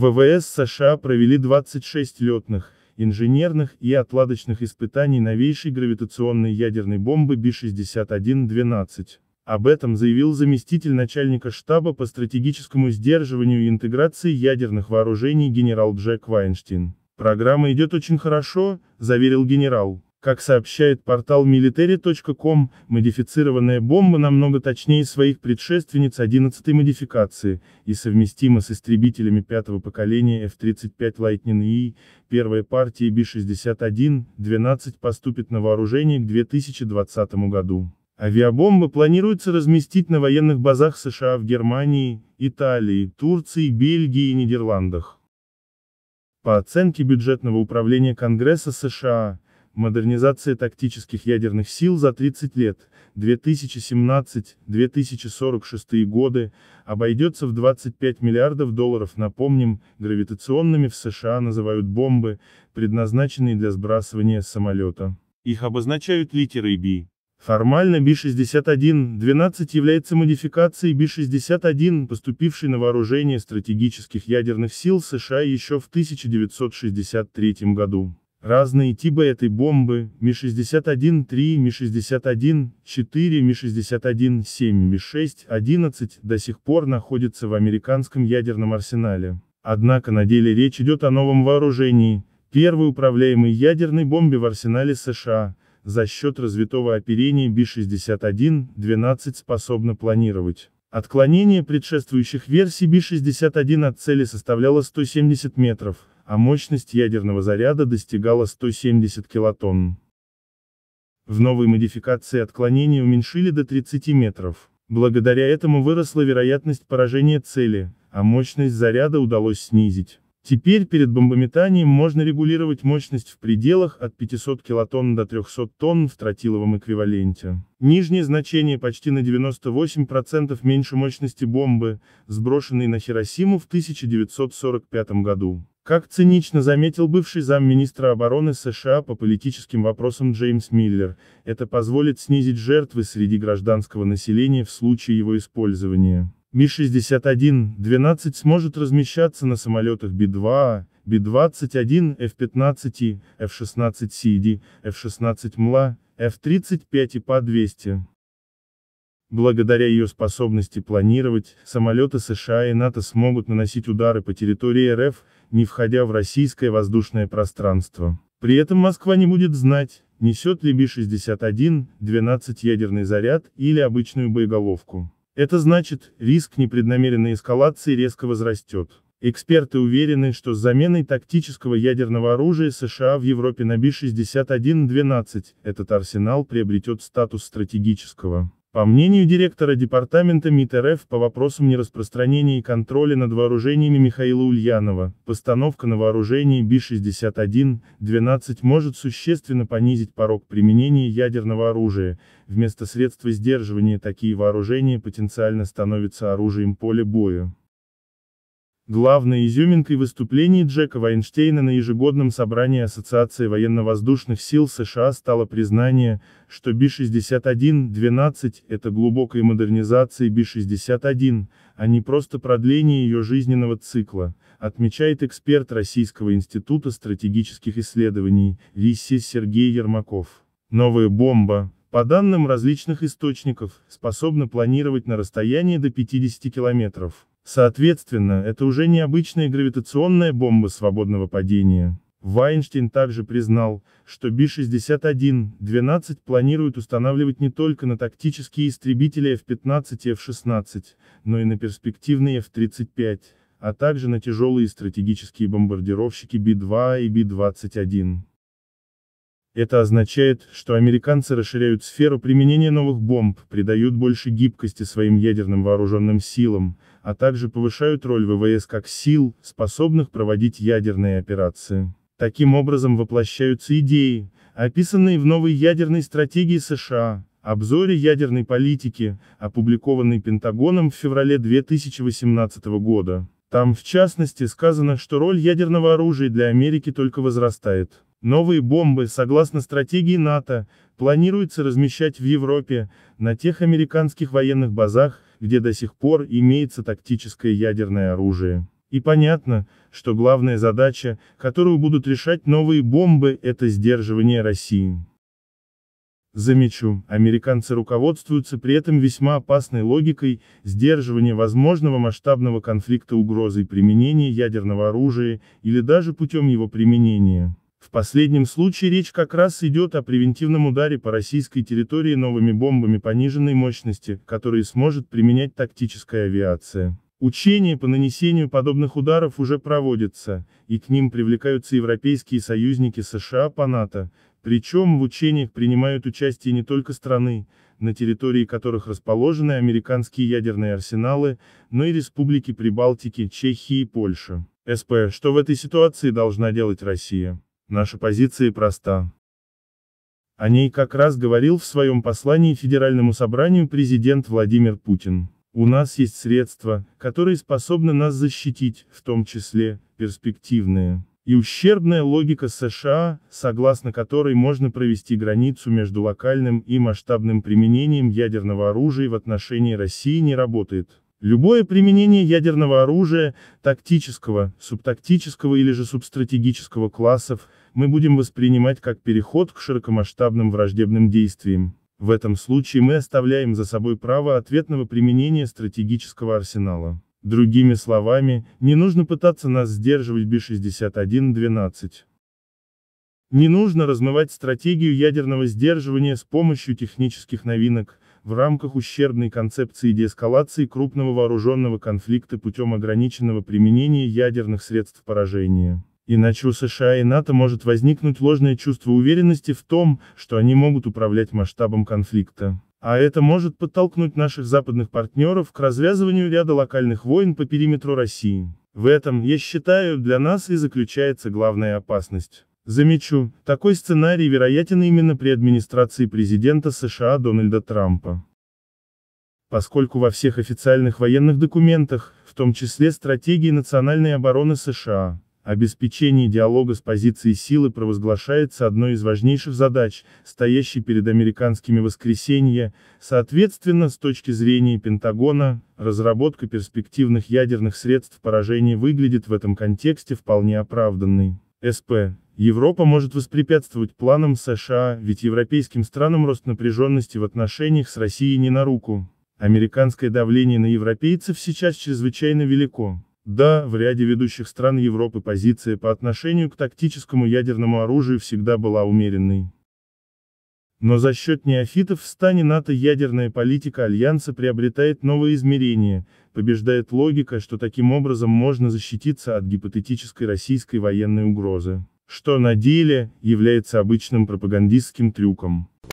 ВВС США провели 26 летных, инженерных и отладочных испытаний новейшей гравитационной ядерной бомбы Би-61-12. Об этом заявил заместитель начальника штаба по стратегическому сдерживанию и интеграции ядерных вооружений генерал Джек Вайнштейн. «Программа идет очень хорошо», — заверил генерал. Как сообщает портал military.com, модифицированная бомба намного точнее своих предшественниц 11-й модификации и совместима с истребителями пятого поколения F-35 Lightning II. E, первая партия B-61-12 поступит на вооружение к 2020 году. Авиабомбы планируется разместить на военных базах США в Германии, Италии, Турции, Бельгии и Нидерландах. По оценке бюджетного управления Конгресса США, Модернизация тактических ядерных сил за 30 лет, 2017-2046 годы, обойдется в 25 миллиардов долларов. Напомним, гравитационными в США называют бомбы, предназначенные для сбрасывания с самолета. Их обозначают литерой B. Формально b 61 12 является модификацией b 61 поступившей на вооружение стратегических ядерных сил США еще в 1963 году. Разные типы этой бомбы, Ми-61-3, Ми-61-4, Ми-61-7, Ми-6-11 до сих пор находятся в американском ядерном арсенале. Однако на деле речь идет о новом вооружении, первой управляемой ядерной бомбе в арсенале США, за счет развитого оперения Би-61-12 способна планировать. Отклонение предшествующих версий Би-61 от цели составляло 170 метров, а мощность ядерного заряда достигала 170 килотонн. В новой модификации отклонение уменьшили до 30 метров. Благодаря этому выросла вероятность поражения цели, а мощность заряда удалось снизить. Теперь перед бомбометанием можно регулировать мощность в пределах от 500 килотонн до 300 тонн в тротиловом эквиваленте. Нижнее значение почти на 98% меньше мощности бомбы, сброшенной на Хиросиму в 1945 году. Как цинично заметил бывший замминистра обороны США по политическим вопросам Джеймс Миллер, это позволит снизить жертвы среди гражданского населения в случае его использования. Ми-61-12 сможет размещаться на самолетах Би-2А, Би-21, F-15, F-16CD, F-16 МЛА, F-35 и ПА-200. Благодаря ее способности планировать, самолеты США и НАТО смогут наносить удары по территории РФ, не входя в российское воздушное пространство. При этом Москва не будет знать, несет ли Би-61, 12 ядерный заряд или обычную боеголовку. Это значит, риск непреднамеренной эскалации резко возрастет. Эксперты уверены, что с заменой тактического ядерного оружия США в Европе на Би-61-12 этот арсенал приобретет статус стратегического. По мнению директора департамента МИД РФ по вопросам нераспространения и контроля над вооружениями Михаила Ульянова, постановка на вооружение Би-61-12 может существенно понизить порог применения ядерного оружия, вместо средства сдерживания такие вооружения потенциально становятся оружием поля боя. Главной изюминкой выступлений Джека Вайнштейна на ежегодном собрании Ассоциации военно-воздушных сил США стало признание, что b 61 – это глубокая модернизация b 61 а не просто продление ее жизненного цикла, отмечает эксперт Российского института стратегических исследований РИСИ Сергей Ермаков. Новая бомба, по данным различных источников, способна планировать на расстоянии до 50 километров. Соответственно, это уже не обычная гравитационная бомба свободного падения. Вайнштейн также признал, что Би-61-12 планирует устанавливать не только на тактические истребители F-15 и F-16, но и на перспективные F-35, а также на тяжелые стратегические бомбардировщики Би-2 и Би-21. Это означает, что американцы расширяют сферу применения новых бомб, придают больше гибкости своим ядерным вооруженным силам, а также повышают роль ВВС как сил, способных проводить ядерные операции. Таким образом воплощаются идеи, описанные в новой ядерной стратегии США, обзоре ядерной политики, опубликованной Пентагоном в феврале 2018 года. Там в частности сказано, что роль ядерного оружия для Америки только возрастает. Новые бомбы, согласно стратегии НАТО, планируется размещать в Европе, на тех американских военных базах, где до сих пор имеется тактическое ядерное оружие. И понятно, что главная задача, которую будут решать новые бомбы, это сдерживание России. Замечу, американцы руководствуются при этом весьма опасной логикой сдерживания возможного масштабного конфликта угрозой применения ядерного оружия или даже путем его применения. В последнем случае речь как раз идет о превентивном ударе по российской территории новыми бомбами пониженной мощности, которые сможет применять тактическая авиация. Учения по нанесению подобных ударов уже проводятся, и к ним привлекаются европейские союзники США по НАТО, причем в учениях принимают участие не только страны, на территории которых расположены американские ядерные арсеналы, но и республики Прибалтики, Чехии и Польши. СП, что в этой ситуации должна делать Россия? Наша позиция проста. О ней как раз говорил в своем послании Федеральному собранию президент Владимир Путин. У нас есть средства, которые способны нас защитить, в том числе, перспективные. И ущербная логика США, согласно которой можно провести границу между локальным и масштабным применением ядерного оружия в отношении России не работает. Любое применение ядерного оружия, тактического, субтактического или же субстратегического классов, мы будем воспринимать как переход к широкомасштабным враждебным действиям. В этом случае мы оставляем за собой право ответного применения стратегического арсенала. Другими словами, не нужно пытаться нас сдерживать б 61 12 Не нужно размывать стратегию ядерного сдерживания с помощью технических новинок, в рамках ущербной концепции деэскалации крупного вооруженного конфликта путем ограниченного применения ядерных средств поражения. Иначе у США и НАТО может возникнуть ложное чувство уверенности в том, что они могут управлять масштабом конфликта. А это может подтолкнуть наших западных партнеров к развязыванию ряда локальных войн по периметру России. В этом, я считаю, для нас и заключается главная опасность. Замечу, такой сценарий вероятен именно при администрации президента США Дональда Трампа. Поскольку во всех официальных военных документах, в том числе стратегии национальной обороны США, Обеспечение диалога с позицией силы провозглашается одной из важнейших задач, стоящей перед американскими воскресенья, соответственно, с точки зрения Пентагона, разработка перспективных ядерных средств поражения выглядит в этом контексте вполне оправданной. СП. Европа может воспрепятствовать планам США, ведь европейским странам рост напряженности в отношениях с Россией не на руку. Американское давление на европейцев сейчас чрезвычайно велико. Да, в ряде ведущих стран Европы позиция по отношению к тактическому ядерному оружию всегда была умеренной. Но за счет неофитов в стане НАТО ядерная политика Альянса приобретает новые измерения, побеждает логика, что таким образом можно защититься от гипотетической российской военной угрозы, что на деле является обычным пропагандистским трюком.